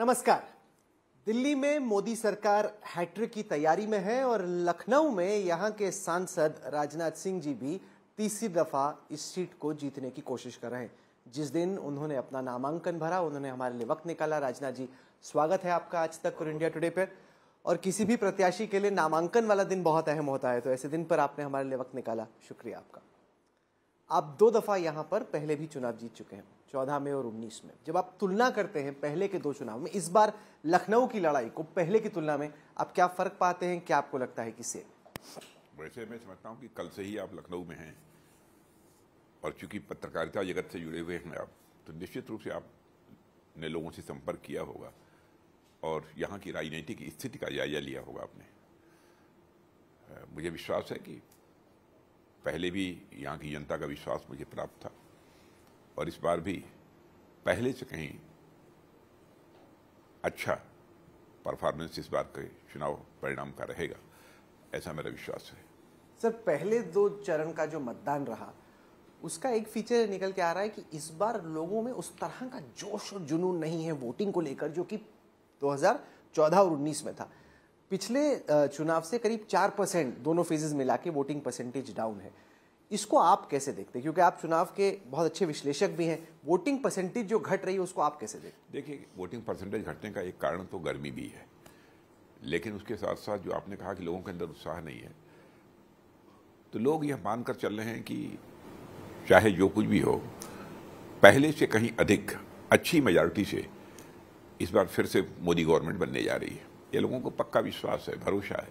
नमस्कार दिल्ली में मोदी सरकार हैट्रिक की तैयारी में है और लखनऊ में यहां के सांसद राजनाथ सिंह जी भी तीसरी दफा इस सीट को जीतने की कोशिश कर रहे हैं जिस दिन उन्होंने अपना नामांकन भरा उन्होंने हमारे लिए वक्त निकाला राजनाथ जी स्वागत है आपका आज तक और इंडिया टुडे पर और किसी भी प्रत्याशी के लिए नामांकन वाला दिन बहुत अहम होता है तो ऐसे दिन पर आपने हमारे लिए वक्त निकाला शुक्रिया आपका आप दो दफा यहाँ पर पहले भी चुनाव जीत चुके हैं चौदह में और उन्नीस में जब आप तुलना करते हैं पहले के दो चुनाव में इस बार लखनऊ की लड़ाई को पहले की तुलना में आप क्या फर्क पाते हैं क्या आपको लगता है किसे वैसे मैं समझता हूँ कि कल से ही आप लखनऊ में हैं और चूंकि पत्रकारिता जगत से जुड़े हुए हैं आप तो निश्चित रूप से आपने लोगों से संपर्क किया होगा और यहाँ की राजनीतिक स्थिति का जायजा लिया होगा आपने मुझे विश्वास है कि पहले भी यहाँ की जनता का विश्वास मुझे प्राप्त था और इस बार भी पहले से कहीं अच्छा परफॉर्मेंस इस बार के चुनाव परिणाम का रहेगा ऐसा मेरा विश्वास है सर पहले दो चरण का जो मतदान रहा उसका एक फीचर निकल के आ रहा है कि इस बार लोगों में उस तरह का जोश और जुनून नहीं है वोटिंग को लेकर जो कि 2014 और 19 में था पिछले चुनाव से करीब चार परसेंट दोनों फेजेज मिला के वोटिंग परसेंटेज डाउन है इसको आप कैसे देखते हैं क्योंकि आप चुनाव के बहुत अच्छे विश्लेषक भी हैं वोटिंग परसेंटेज जो घट रही है उसको आप कैसे देखते देखिए वोटिंग परसेंटेज घटने का एक कारण तो गर्मी भी है लेकिन उसके साथ साथ जो आपने कहा कि लोगों के अंदर उत्साह नहीं है तो लोग यह मानकर चल रहे हैं कि चाहे जो कुछ भी हो पहले से कहीं अधिक अच्छी मेजॉरिटी से इस बार फिर से मोदी गवर्नमेंट बनने जा रही है ये लोगों को पक्का विश्वास है भरोसा है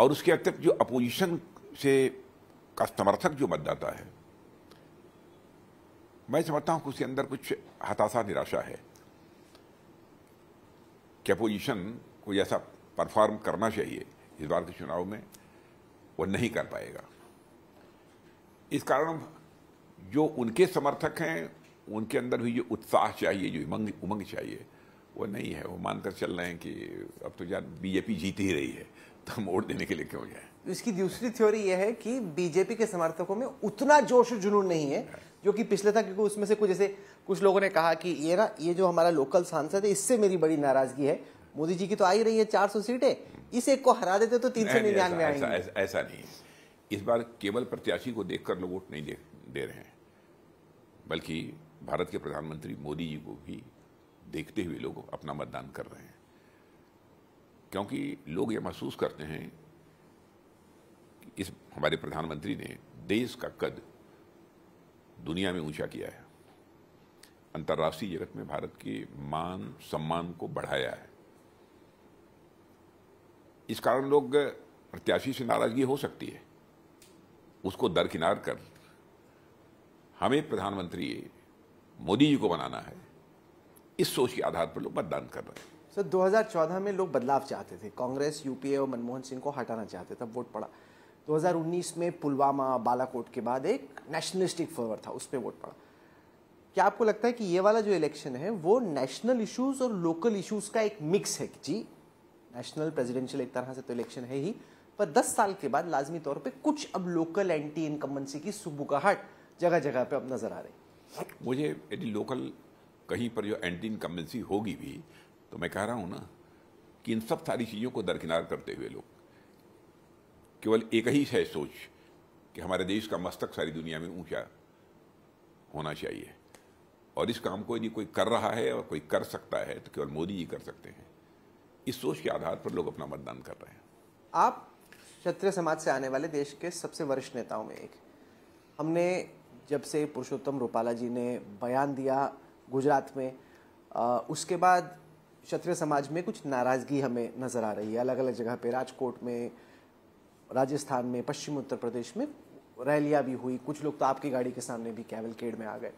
और उसके अतिरिक्त जो अपोजिशन से का समर्थक जो मतदाता है मैं समझता हूं कि उसके अंदर कुछ हताशा निराशा है कि अपोजिशन को जैसा परफॉर्म करना चाहिए इस बार के चुनाव में वो नहीं कर पाएगा इस कारण जो उनके समर्थक हैं उनके अंदर भी जो उत्साह चाहिए जो उमंग उमंग चाहिए वो नहीं है वो मानकर चल रहे हैं कि अब तो यार बीजेपी जीत ही रही है तो हम वोट देने के लिए क्यों जाए तो इसकी दूसरी थ्योरी यह है कि बीजेपी के समर्थकों में उतना जोश जुनून नहीं है जो कि पिछले था क्योंकि उसमें से कुछ जैसे कुछ लोगों ने कहा कि ये ना ये जो हमारा लोकल सांसद है इससे मेरी बड़ी नाराजगी है मोदी जी की तो आई रही है चार सीटें इस एक को हरा देते तो तीन सौ निन्यानवे ऐसा नहीं इस बार केवल प्रत्याशी को देखकर लोग वोट नहीं दे, दे रहे हैं बल्कि भारत के प्रधानमंत्री मोदी जी को भी देखते हुए लोग अपना मतदान कर रहे हैं क्योंकि लोग ये महसूस करते हैं कि इस हमारे प्रधानमंत्री ने देश का कद दुनिया में ऊंचा किया है अंतर्राष्ट्रीय जगत में भारत के मान सम्मान को बढ़ाया है इस कारण लोग प्रत्याशी से नाराजगी हो सकती है उसको दरकिनार कर हमें प्रधानमंत्री मोदी जी को बनाना है इस सोच के आधार पर लोग मतदान कर रहे हैं सर so, 2014 में लोग बदलाव चाहते थे कांग्रेस यूपीए और मनमोहन सिंह को हटाना चाहते थे वोट पड़ा 2019 में पुलवामा बालाकोट के बाद एक नेशनलिस्टिक फॉरवर था उस पर वोट पड़ा क्या आपको लगता है कि ये वाला जो इलेक्शन है वो नेशनल इश्यूज और लोकल इश्यूज का एक मिक्स है जी नेशनल प्रेसिडेंशियल एक तरह से तो इलेक्शन है ही पर 10 साल के बाद लाजमी तौर पे कुछ अब लोकल एंटी इनकम्बेंसी की सुबुकाहट जगह जगह पे अब नज़र आ रही मुझे यदि लोकल कहीं पर जो एंटी इनकम्बेंसी होगी भी तो मैं कह रहा हूँ ना कि इन सब सारी चीज़ों को दरकिनार करते हुए लोग केवल एक ही है सोच कि हमारे देश का मस्तक सारी दुनिया में ऊंचा होना चाहिए और इस काम को यदि कोई कर रहा है और कोई कर सकता है तो केवल मोदी जी कर सकते हैं इस सोच के आधार पर लोग अपना मतदान कर रहे हैं आप क्षत्रिय समाज से आने वाले देश के सबसे वरिष्ठ नेताओं में एक हमने जब से पुरुषोत्तम रूपाला जी ने बयान दिया गुजरात में आ, उसके बाद क्षत्रिय समाज में कुछ नाराज़गी हमें नज़र आ रही है अलग अलग जगह पे राजकोट में राजस्थान में पश्चिम उत्तर प्रदेश में रैलियां भी हुई कुछ लोग तो आपकी गाड़ी के सामने भी कैवलकेड में आ गए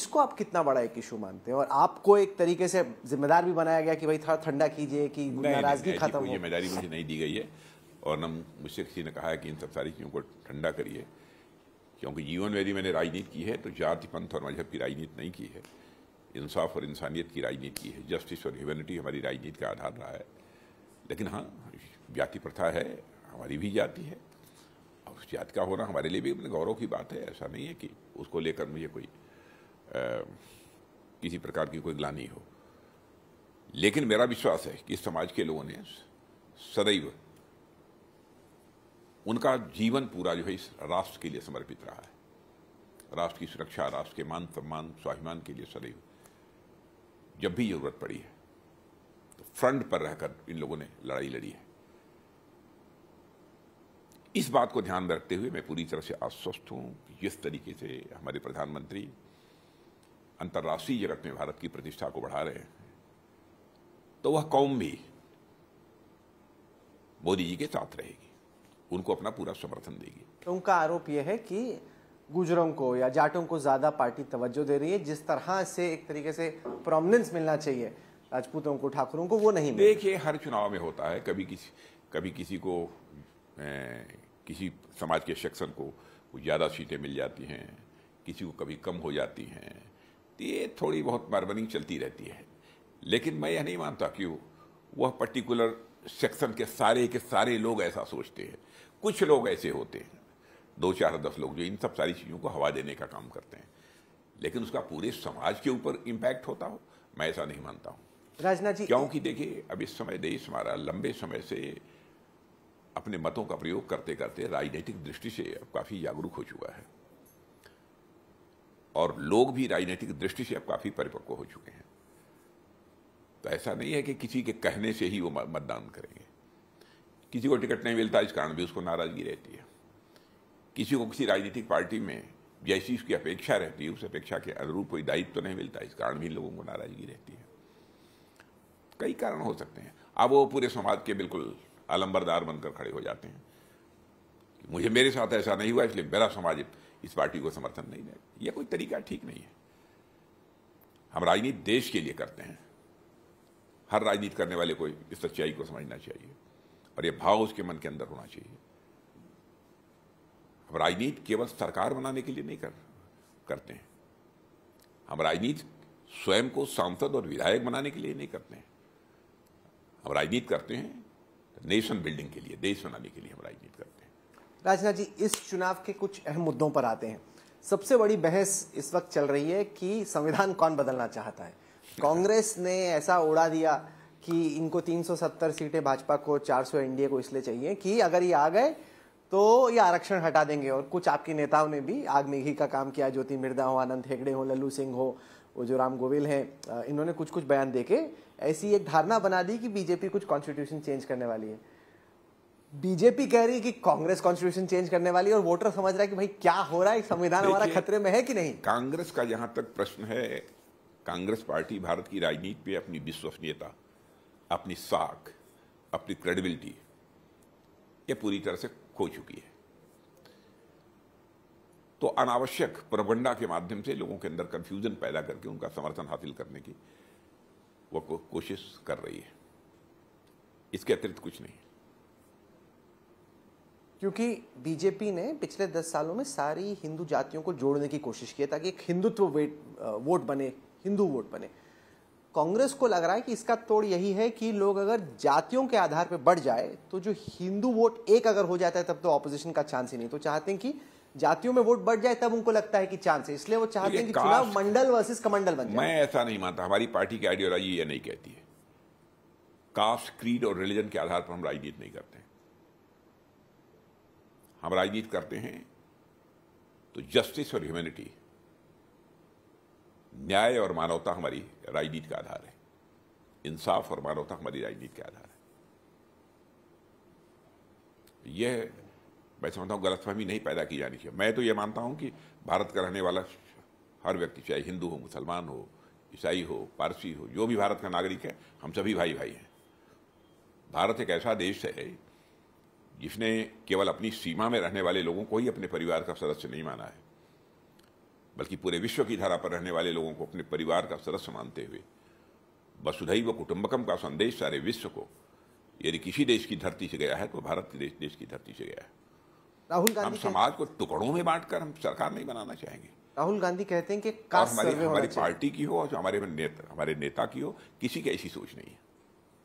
इसको आप कितना बड़ा एक इशू मानते हैं और आपको एक तरीके से जिम्मेदार भी बनाया गया कि भाई थोड़ा ठंडा कीजिए कि नाराजगी खत्म हो जिम्मेदारी मुझे नहीं दी गई है और न मुझसे किसी ने कहा है कि इन सब सारी चीज़ों को ठंडा करिए क्योंकि जीवन में यदि मैंने राजनीति की है तो जाति पंथ और मजहब की राजनीति नहीं की है इंसाफ और इंसानियत की राजनीति है जस्टिस और ह्यूमनिटी हमारी राजनीति का आधार रहा है लेकिन हाँ जाति प्रथा है हमारी भी जाति है और उस जाति का होना हमारे लिए भी मतलब गौरव की बात है ऐसा नहीं है कि उसको लेकर मुझे कोई आ, किसी प्रकार की कोई ग्लानी हो लेकिन मेरा विश्वास है कि समाज के लोगों ने सदैव उनका जीवन पूरा जो है इस राष्ट्र के लिए समर्पित रहा है राष्ट्र की सुरक्षा राष्ट्र के मान सम्मान स्वाभिमान के लिए सदैव जब भी जरूरत पड़ी है तो फ्रंट पर रहकर इन लोगों ने लड़ाई लड़ी है इस बात को ध्यान में रखते हुए मैं पूरी तरह से आश्वस्त हूँ कि जिस तरीके से हमारे प्रधानमंत्री अंतर्राष्ट्रीय जगत में भारत की प्रतिष्ठा को बढ़ा रहे हैं तो वह कौम भी मोदी जी के साथ रहेगी उनको अपना पूरा समर्थन देगी तो उनका आरोप यह है कि गुजरों को या जाटों को ज़्यादा पार्टी तवज्जो दे रही है जिस तरह से एक तरीके से प्रोमिनेंस मिलना चाहिए राजपूतों को ठाकुरों को वो नहीं देखिए हर चुनाव में होता है कभी किसी कभी किसी को ए, किसी समाज के सेक्शन को ज़्यादा सीटें मिल जाती हैं किसी को कभी कम हो जाती हैं तो ये थोड़ी बहुत मारबनिंग चलती रहती है लेकिन मैं यह नहीं मानता कि वह पर्टिकुलर सेक्शन के सारे के सारे लोग ऐसा सोचते हैं कुछ लोग ऐसे होते हैं दो चार दस लोग जो इन सब सारी चीज़ों को हवा देने का काम करते हैं लेकिन उसका पूरे समाज के ऊपर इम्पैक्ट होता हो मैं ऐसा नहीं मानता हूँ राजनाथ जी क्योंकि देखिए अब इस समय देश हमारा लंबे समय से अपने मतों का प्रयोग करते करते राजनीतिक दृष्टि से अब काफ़ी जागरूक हो चुका है और लोग भी राजनीतिक दृष्टि से अब काफ़ी परिपक्व हो चुके हैं तो ऐसा नहीं है कि किसी के कहने से ही वो मतदान करेंगे किसी को टिकट नहीं मिलता इस कारण भी उसको नाराज़गी रहती है किसी को किसी राजनीतिक पार्टी में जैसी उसकी अपेक्षा रहती है उस अपेक्षा के अनुरूप कोई दायित्व तो नहीं मिलता इस कारण भी लोगों को नाराजगी रहती है कई कारण हो सकते हैं अब वो पूरे समाज के बिल्कुल आलम्बरदार बनकर खड़े हो जाते हैं मुझे मेरे साथ ऐसा नहीं हुआ इसलिए मेरा समाज इस पार्टी को समर्थन नहीं देगा यह कोई तरीका ठीक नहीं है हम राजनीति देश के लिए करते हैं हर राजनीति करने वाले को इस सच्चाई को समझना चाहिए और ये भाव उसके मन के अंदर होना चाहिए हम राजनीति केवल सरकार बनाने के लिए नहीं कर करते हैं हम राजनीति स्वयं को सांसद और विधायक बनाने के लिए नहीं करते हैं हम राजनीति करते हैं नेशन बिल्डिंग के लिए देश बनाने के लिए हम राजनीति करते हैं राजनाथ जी इस चुनाव के कुछ अहम मुद्दों पर आते हैं सबसे बड़ी बहस इस वक्त चल रही है कि संविधान कौन बदलना चाहता है कांग्रेस ने ऐसा उड़ा दिया कि इनको 370 सीटें भाजपा को 400 एनडीए को इसलिए चाहिए कि अगर ये आ गए तो ये आरक्षण हटा देंगे और कुछ आपके नेताओं ने भी आग में घी का काम किया ज्योति मिर्दा हो आनंद हेगड़े हो लल्लू सिंह हो वो जो राम गोविल हैं इन्होंने कुछ कुछ बयान देके ऐसी एक धारणा बना दी कि बीजेपी कुछ कॉन्स्टिट्यूशन चेंज करने वाली है बीजेपी कह रही है कि कांग्रेस कॉन्स्टिट्यूशन चेंज करने वाली है और वोटर समझ रहा है कि भाई क्या हो रहा है संविधान हमारा खतरे में है कि नहीं कांग्रेस का जहां तक प्रश्न है कांग्रेस पार्टी भारत की राजनीति पे अपनी विश्वसनीयता अपनी साख अपनी क्रेडिबिलिटी ये पूरी तरह से खो चुकी है तो अनावश्यक प्रबंडा के माध्यम से लोगों के अंदर कंफ्यूजन पैदा करके उनका समर्थन हासिल करने की वो को, कोशिश कर रही है इसके अतिरिक्त कुछ नहीं क्योंकि बीजेपी ने पिछले दस सालों में सारी हिंदू जातियों को जोड़ने की कोशिश की ताकि एक हिंदुत्व वोट बने हिंदू वोट बने कांग्रेस को लग रहा है कि इसका तोड़ यही है कि लोग अगर जातियों के आधार पर बढ़ जाए तो जो हिंदू वोट एक अगर हो जाता है तब तो ऑपोजिशन का चांस ही नहीं तो चाहते हैं कि जातियों में वोट बढ़ जाए तब उनको लगता है कि चांस है इसलिए वो चाहते हैं कि चुनाव मंडल वर्सेस कमंडल बन जाए मैं ऐसा नहीं मानता हमारी पार्टी की आइडियोलॉजी यह नहीं कहती है कास्ट क्रीड और रिलीजन के आधार पर हम राजनीति नहीं करते हम राजनीति करते हैं तो जस्टिस और ह्यूमैनिटी न्याय और मानवता हमारी राजनीति का आधार है इंसाफ और मानवता हमारी राजनीति का आधार है यह मैं समझता हूँ गलतफहमी नहीं पैदा की जानी चाहिए मैं तो ये मानता हूँ कि भारत का रहने वाला हर व्यक्ति चाहे हिंदू हो मुसलमान हो ईसाई हो पारसी हो जो भी भारत का नागरिक है हम सभी भाई भाई हैं भारत एक ऐसा देश है जिसने केवल अपनी सीमा में रहने वाले लोगों को ही अपने परिवार का सदस्य नहीं माना है बल्कि पूरे विश्व की धारा पर रहने वाले लोगों को अपने परिवार का सदस्य मानते हुए वसुधैव कुटुंबकम का संदेश सारे विश्व को यदि किसी देश की धरती से गया है तो भारत के देश, देश की धरती से गया है राहुल गांधी हम समाज को टुकड़ों में बांटकर हम सरकार नहीं बनाना चाहेंगे राहुल गांधी कहते हैं कि और हमारी हमारी पार्टी की हो और हमारे नेता हमारे नेता की हो किसी की ऐसी सोच नहीं है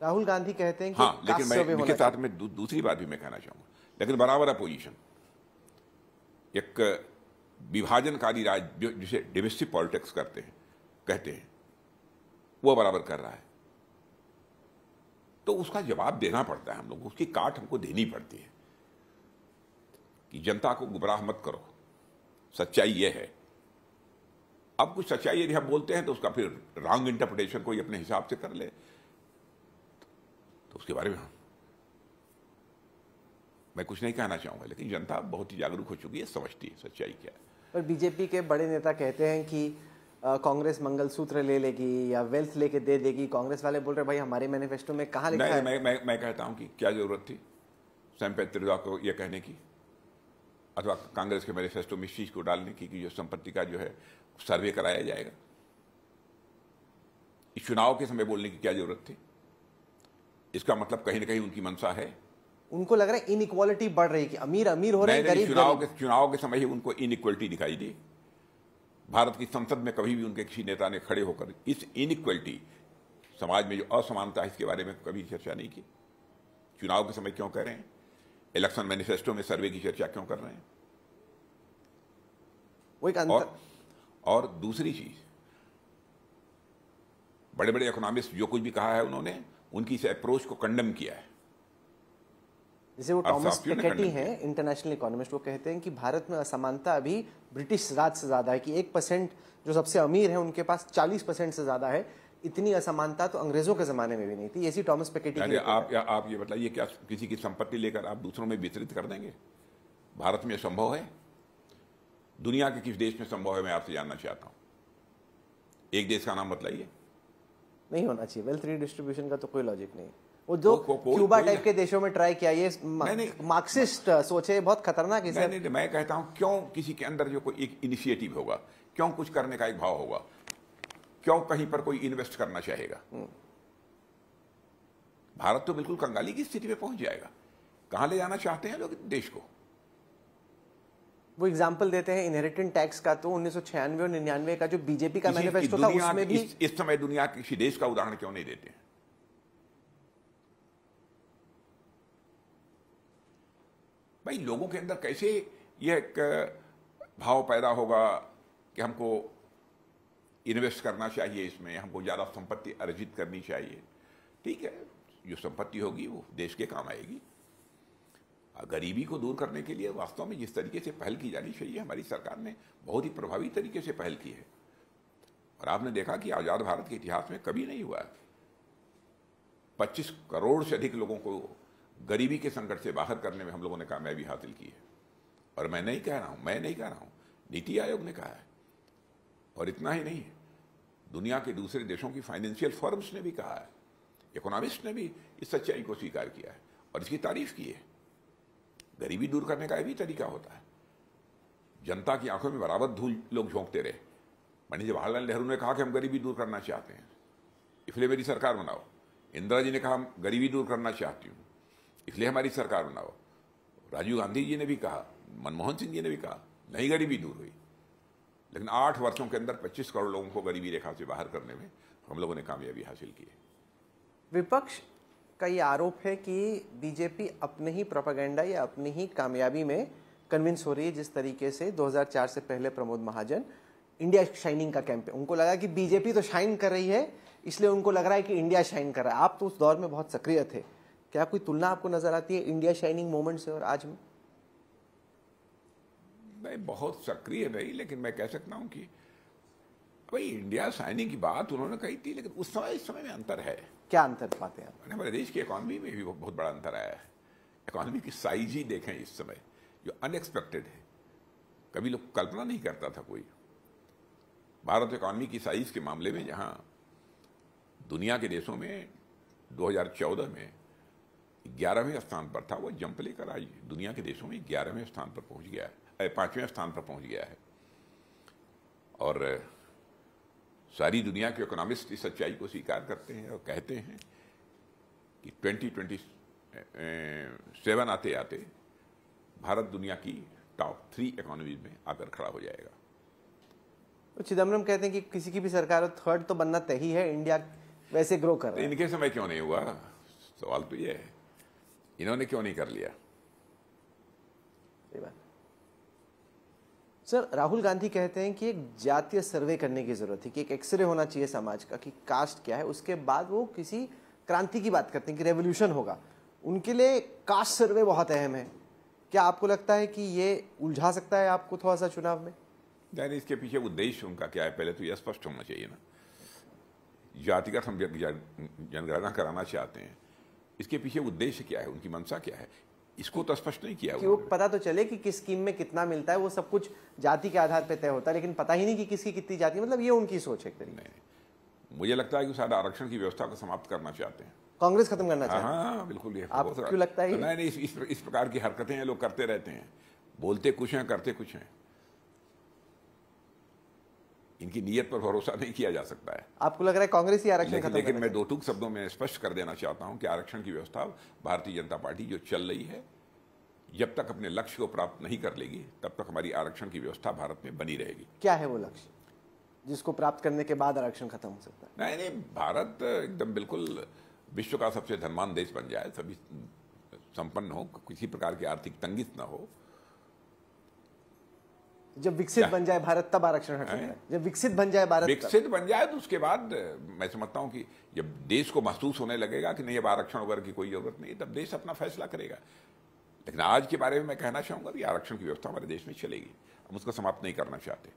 राहुल गांधी कहते हैं कि हाँ लेकिन मैं इनके साथ में दूसरी बात भी मैं कहना चाहूंगा लेकिन बराबर अपोजिशन एक विभाजनकारी राज जिसे डोमेस्टिक पॉलिटिक्स करते हैं कहते हैं वह बराबर कर रहा है तो उसका जवाब देना पड़ता है हम लोग उसकी काट हमको देनी पड़ती है कि जनता को गुमराह मत करो सच्चाई यह है अब कुछ सच्चाई यदि हम बोलते हैं तो उसका फिर रॉन्ग इंटरप्रिटेशन कोई अपने हिसाब से कर ले तो उसके बारे में हम मैं कुछ नहीं कहना चाहूंगा लेकिन जनता बहुत ही जागरूक हो चुकी है समझती है सच्चाई क्या है पर बीजेपी के बड़े नेता कहते हैं कि कांग्रेस मंगलसूत्र ले लेगी या वेल्थ लेके दे देगी कांग्रेस वाले बोल रहे भाई हमारे मैनिफेस्टो में कहा लिखा है मैं मैं मैं कहता हूँ कि क्या जरूरत थी संपत त्रिदा को यह कहने की अथवा कांग्रेस के मैनिफेस्टो में इस चीज़ को डालने की कि जो संपत्ति का जो है सर्वे कराया जाएगा चुनाव के समय बोलने की क्या जरूरत थी इसका मतलब कहीं ना कहीं उनकी मंशा है उनको लग रहा है इनइक्वालिटी बढ़ रही है कि अमीर अमीर हो रहे हैं गरीब चुनाव के चुनाव के समय ही उनको इनइक्वालिटी दिखाई दी भारत की संसद में कभी भी उनके किसी नेता ने खड़े होकर इस इनइक्वालिटी समाज में जो असमानता है इसके बारे में कभी चर्चा नहीं की चुनाव के समय क्यों कर रहे हैं इलेक्शन मैनिफेस्टो में सर्वे की चर्चा क्यों कर रहे हैं वो एक और, और दूसरी चीज बड़े बड़े इकोनॉमिस्ट जो कुछ भी कहा है उन्होंने उनकी इस अप्रोच को कंडम किया है जैसे वो टॉमस पिकेटी हैं इंटरनेशनल इकोनॉमिस्ट वो कहते हैं कि भारत में असमानता अभी ब्रिटिश राज से ज़्यादा है कि एक परसेंट जो सबसे अमीर है उनके पास चालीस परसेंट से ज़्यादा है इतनी असमानता तो अंग्रेजों के जमाने में भी नहीं थी इसी टॉमस पिकेटी आप या, आप ये बताइए क्या किसी की संपत्ति लेकर आप दूसरों में वितरित कर देंगे भारत में संभव है दुनिया के किस देश में संभव है मैं आपसे जानना चाहता हूँ एक देश का नाम बताइए नहीं होना चाहिए वेल्थ रिडिस्ट्रीब्यूशन का तो कोई लॉजिक नहीं वो जो क्यूबा टाइप के देशों में ट्राई किया ये मार्क्सिस्ट सोचे बहुत खतरनाक इसे नहीं, मैं कहता हूं क्यों किसी के अंदर जो कोई एक इनिशिएटिव होगा क्यों कुछ करने का एक भाव होगा क्यों कहीं पर कोई इन्वेस्ट करना चाहेगा हम्म। भारत तो बिल्कुल कंगाली की स्थिति में पहुंच जाएगा कहाँ ले जाना चाहते हैं लोग देश को वो एग्जाम्पल देते हैं इनहेरिटेंट टैक्स का तो उन्नीस सौ छियानवे और निन्यानवे का जो बीजेपी का मैनिफेस्टो था उसमें भी इस, इस समय दुनिया किसी देश का उदाहरण क्यों नहीं देते हैं भाई लोगों के अंदर कैसे यह एक भाव पैदा होगा कि हमको इन्वेस्ट करना चाहिए इसमें हमको ज़्यादा संपत्ति अर्जित करनी चाहिए ठीक है जो संपत्ति होगी वो देश के काम आएगी गरीबी को दूर करने के लिए वास्तव में जिस तरीके से पहल की जानी चाहिए हमारी सरकार ने बहुत ही प्रभावी तरीके से पहल की है और आपने देखा कि आज़ाद भारत के इतिहास में कभी नहीं हुआ 25 करोड़ से अधिक लोगों को गरीबी के संकट से बाहर करने में हम लोगों ने कामयाबी हासिल की है और मैं नहीं कह रहा हूँ मैं नहीं कह रहा हूँ नीति आयोग ने कहा है और इतना ही नहीं दुनिया के दूसरे देशों की फाइनेंशियल फर्म्स ने भी कहा है इकोनॉमिस्ट ने भी इस सच्चाई को स्वीकार किया है और इसकी तारीफ की है गरीबी दूर करने का यह भी तरीका होता है जनता की आंखों में बराबर धूल लोग झोंकते रहे पंडित जवाहरलाल नेहरू ने कहा कि हम गरीबी दूर करना चाहते हैं इसलिए मेरी सरकार बनाओ इंदिरा जी ने कहा हम गरीबी दूर करना चाहती हूँ इसलिए हमारी सरकार बनाओ राजीव गांधी जी ने भी कहा मनमोहन सिंह जी ने भी कहा नहीं गरीबी दूर हुई लेकिन आठ वर्षों के अंदर 25 करोड़ लोगों को गरीबी रेखा से बाहर करने में हम लोगों ने कामयाबी हासिल की है विपक्ष का ये आरोप है कि बीजेपी अपने ही प्रोपागेंडा या अपनी ही कामयाबी में कन्विंस हो रही है जिस तरीके से 2004 से पहले प्रमोद महाजन इंडिया शाइनिंग का कैंपेन उनको लगा कि बीजेपी तो शाइन कर रही है इसलिए उनको लग रहा है कि इंडिया शाइन कर रहा है आप तो उस दौर में बहुत सक्रिय थे क्या कोई तुलना आपको नजर आती है इंडिया शाइनिंग मोमेंट से और आज में नहीं बहुत सक्रिय रही लेकिन मैं कह सकता हूँ कि भाई इंडिया शाइनिंग की बात उन्होंने कही थी लेकिन उस समय इस समय में अंतर है क्या अंतर पाते हैं हमारे देश की इकोनॉमी में भी बहुत बड़ा अंतर आया है इकोनॉमी की साइज ही देखें इस समय जो अनएक्सपेक्टेड है कभी लोग कल्पना नहीं करता था कोई भारत इकॉनमी की साइज के मामले में जहाँ दुनिया के देशों में 2014 में ग्यारहवें स्थान पर था वो जंप लेकर आज दुनिया के देशों में ग्यारहवें स्थान पर पहुंच गया है पांचवें स्थान पर पहुंच गया है और सारी दुनिया के इकोनॉमिस्ट इस सच्चाई को स्वीकार करते हैं और कहते हैं कि 2027 सेवन आते आते भारत दुनिया की टॉप थ्री इकोनॉमी में आकर खड़ा हो जाएगा तो चिदम्बरम कहते हैं कि किसी की भी सरकार थर्ड तो बनना तय ही है इंडिया वैसे ग्रो कर रहा है इनके समय क्यों नहीं हुआ सवाल तो यह है इन्होंने क्यों नहीं कर लिया सर राहुल गांधी कहते हैं कि एक जातीय सर्वे करने की जरूरत है कि एक एक्सरे होना चाहिए समाज का कि कास्ट क्या है उसके बाद वो किसी क्रांति की बात करते हैं कि रेवोल्यूशन होगा उनके लिए कास्ट सर्वे बहुत अहम है क्या आपको लगता है कि ये उलझा सकता है आपको थोड़ा सा चुनाव में यानी इसके पीछे उद्देश्य उनका क्या है पहले तो यह स्पष्ट होना चाहिए ना जातिगत हम जनगणना कराना चाहते हैं इसके पीछे उद्देश्य क्या है उनकी मंशा क्या है इसको तो स्पष्ट नहीं किया कि वो पता तो चले कि किस स्कीम में कितना मिलता है वो सब कुछ जाति के आधार पर तय होता है लेकिन पता ही नहीं कि किसकी कितनी जाति मतलब ये उनकी सोच है नहीं मुझे लगता है कि सारे आरक्षण की व्यवस्था को समाप्त करना चाहते हैं कांग्रेस खत्म करना चाहते हैं हाँ, हाँ बिल्कुल ये आपको क्यों लगता है नहीं नहीं इस, इस प्रकार की हरकतें लोग करते रहते हैं बोलते कुछ हैं करते कुछ हैं इनकी नीयत पर भरोसा नहीं किया जा सकता है आपको लग रहा है कांग्रेस ही आरक्षण लेकिन, लेकिन मैं दो टूक शब्दों में स्पष्ट कर देना चाहता हूं कि आरक्षण की व्यवस्था भारतीय जनता पार्टी जो चल रही है जब तक अपने लक्ष्य को प्राप्त नहीं कर लेगी तब तक हमारी आरक्षण की व्यवस्था भारत में बनी रहेगी क्या है वो लक्ष्य जिसको प्राप्त करने के बाद आरक्षण खत्म हो सकता है नहीं नहीं भारत एकदम बिल्कुल विश्व का सबसे धनवान देश बन जाए सभी संपन्न हो किसी प्रकार की आर्थिक तंगित ना हो जब विकसित बन जाए भारत तब आरक्षण हट जब विकसित बन जाए भारत विकसित बन जाए तो उसके बाद मैं समझता हूँ कि जब देश को महसूस होने लगेगा कि नहीं अब आरक्षण वगैरह की कोई जरूरत नहीं तब देश अपना फैसला करेगा लेकिन आज के बारे में मैं कहना चाहूंगा कि आरक्षण की व्यवस्था हमारे देश में चलेगी हम उसको समाप्त नहीं करना चाहते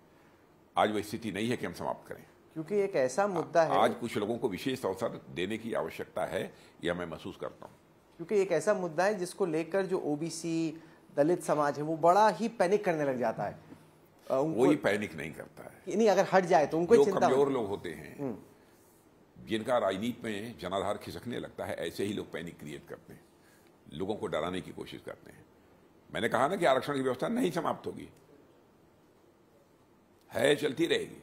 आज वो स्थिति नहीं है कि हम समाप्त करें क्योंकि एक ऐसा मुद्दा है आज कुछ लोगों को विशेष अवसर देने की आवश्यकता है यह मैं महसूस करता हूँ क्योंकि एक ऐसा मुद्दा है जिसको लेकर जो ओबीसी दलित समाज है वो बड़ा ही पैनिक करने लग जाता है वही पैनिक नहीं करता है नहीं अगर हट जाए तो उनको कमजोर लोग होते हैं हम्म। जिनका राजनीति में जनाधार खिसकने लगता है ऐसे ही लोग पैनिक क्रिएट करते हैं लोगों को डराने की कोशिश करते हैं मैंने कहा ना कि आरक्षण की व्यवस्था नहीं समाप्त होगी है चलती रहेगी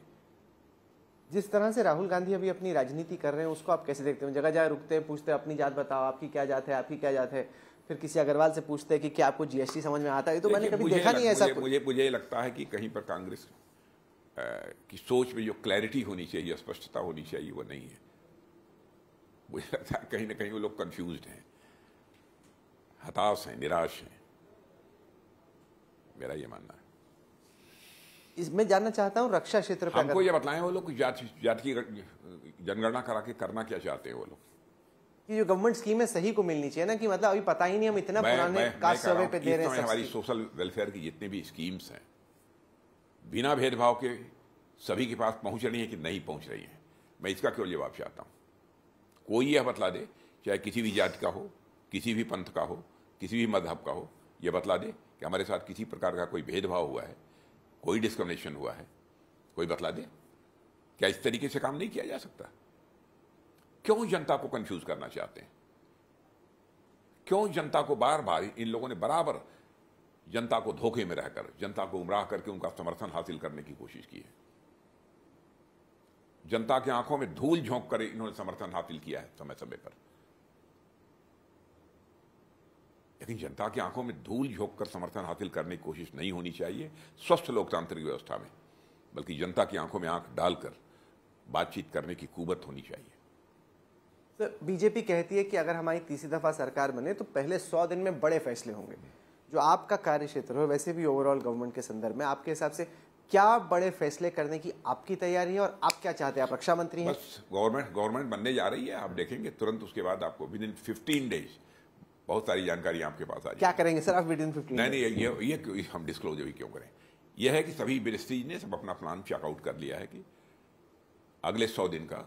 जिस तरह से राहुल गांधी अभी अपनी राजनीति कर रहे हैं उसको आप कैसे देखते हैं जगह जगह रुकते हैं पूछते हैं अपनी जात बताओ आपकी क्या जात है आपकी क्या जात है फिर किसी अग्रवाल से पूछते हैं कि क्या आपको जीएसटी समझ में आता है तो मैंने कभी देखा नहीं ऐसा मुझे मुझे लगता है कि कहीं पर कांग्रेस की सोच में जो क्लैरिटी होनी चाहिए स्पष्टता होनी चाहिए वो नहीं है मुझे लगता है कहीं ना कहीं वो लोग कंफ्यूज हैं हताश हैं निराश हैं मेरा ये मानना है इसमें जानना चाहता हूं रक्षा क्षेत्र हमको ये बताएं वो लोग जाति जाति की जनगणना करा के करना क्या चाहते हैं वो लोग कि जो गवर्नमेंट स्कीम है सही को मिलनी चाहिए ना कि मतलब अभी पता ही नहीं हम इतना मैं, पुराने कास्ट सर्वे पे दे रहे हैं हमारी सोशल वेलफेयर की जितनी भी स्कीम्स हैं बिना भेदभाव के सभी के पास पहुंच रही है कि नहीं पहुंच रही है मैं इसका केवल जवाब चाहता हूँ कोई यह बतला दे चाहे किसी भी जाति का हो किसी भी पंथ का हो किसी भी मजहब का हो यह बतला दे कि हमारे साथ किसी प्रकार का कोई भेदभाव हुआ है कोई डिस्क्रिमिनेशन हुआ है कोई बतला दे क्या इस तरीके से काम नहीं किया जा सकता क्यों जनता को कंफ्यूज करना चाहते हैं क्यों जनता को बार बार इन लोगों ने बराबर जनता को धोखे में रहकर जनता को उमराह करके उनका समर्थन हासिल करने की कोशिश की है जनता की आंखों में धूल झोंक कर इन्होंने समर्थन हासिल किया है समय समय पर लेकिन जनता की आंखों में धूल झोंक कर समर्थन हासिल करने की कोशिश नहीं होनी चाहिए स्वस्थ लोकतांत्रिक व्यवस्था में बल्कि जनता की आंखों में आंख डालकर बातचीत करने की कुबत होनी चाहिए तो बीजेपी कहती है कि अगर हमारी तीसरी दफ़ा सरकार बने तो पहले सौ दिन में बड़े फैसले होंगे जो आपका कार्य क्षेत्र हो वैसे भी ओवरऑल गवर्नमेंट के संदर्भ में आपके हिसाब से क्या बड़े फैसले करने की आपकी तैयारी है और आप क्या चाहते हैं आप रक्षा मंत्री हैं गवर्नमेंट गवर्नमेंट बनने जा रही है आप देखेंगे तुरंत उसके बाद आपको विद इन फिफ्टीन डेज बहुत सारी जानकारी आपके पास आ क्या करेंगे सर आप विद इन फिफ्टीन नहीं नहीं ये ये हम डिस्कलोज भी क्यों करें यह है कि सभी मिनिस्ट्रीज ने सब अपना प्लान चेकआउट कर लिया है कि अगले सौ दिन का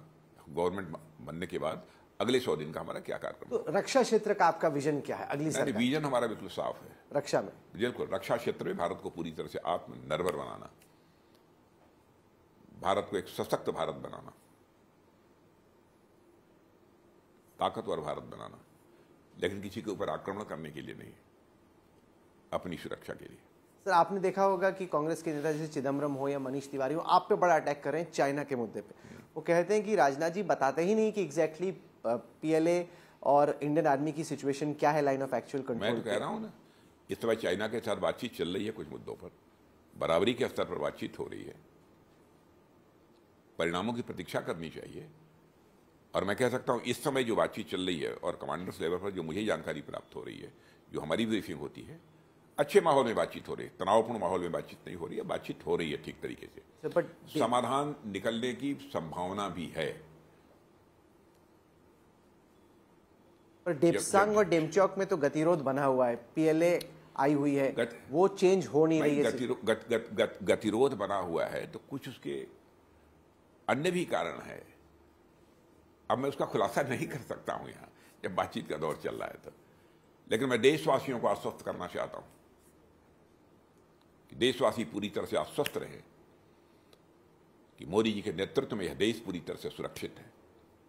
गवर्नमेंट बनने के बाद अगले सौ दिन का हमारा क्या कार्यक्रम तो रक्षा क्षेत्र का आपका विजन क्या है अगली सरकार विजन हमारा बिल्कुल साफ है रक्षा में बिल्कुल रक्षा क्षेत्र में भारत को पूरी तरह से आत्मनिर्भर बनाना भारत को एक सशक्त भारत बनाना ताकतवर भारत बनाना लेकिन किसी के ऊपर आक्रमण करने के लिए नहीं अपनी सुरक्षा के लिए सर आपने देखा होगा कि कांग्रेस के नेता जैसे चिदम्बरम हो या मनीष तिवारी हो आप पे बड़ा अटैक कर रहे हैं चाइना के मुद्दे पे हम्म। वो कहते हैं कि राजनाथ जी बताते ही नहीं कि एग्जैक्टली exactly पीएलए और इंडियन आर्मी की सिचुएशन क्या है लाइन ऑफ एक्चुअल कंट्रोल मैं तो कह रहा हूँ ना इस समय चाइना के साथ बातचीत चल रही है कुछ मुद्दों पर बराबरी के स्तर पर बातचीत हो रही है परिणामों की प्रतीक्षा करनी चाहिए और मैं कह सकता हूँ इस समय जो बातचीत चल रही है और कमांडर्स लेवल पर जो मुझे जानकारी प्राप्त हो रही है जो हमारी ब्रीफिंग होती है अच्छे माहौल में बातचीत हो रही है तनावपूर्ण माहौल में बातचीत नहीं हो रही है बातचीत हो रही है ठीक तरीके से समाधान निकलने की संभावना भी है पर डेपसांग और डेमचौक में तो गतिरोध बना हुआ है पीएलए आई हुई है गत, वो चेंज हो नहीं रही है गतिरो, गत, गत, गत, गतिरोध बना हुआ है तो कुछ उसके अन्य भी कारण है अब मैं उसका खुलासा नहीं कर सकता हूं यहां जब बातचीत का दौर चल रहा है तो लेकिन मैं देशवासियों को आश्वस्त करना चाहता हूं कि देशवासी पूरी तरह से आश्वस्त रहे कि मोदी जी के नेतृत्व में यह देश पूरी तरह से सुरक्षित है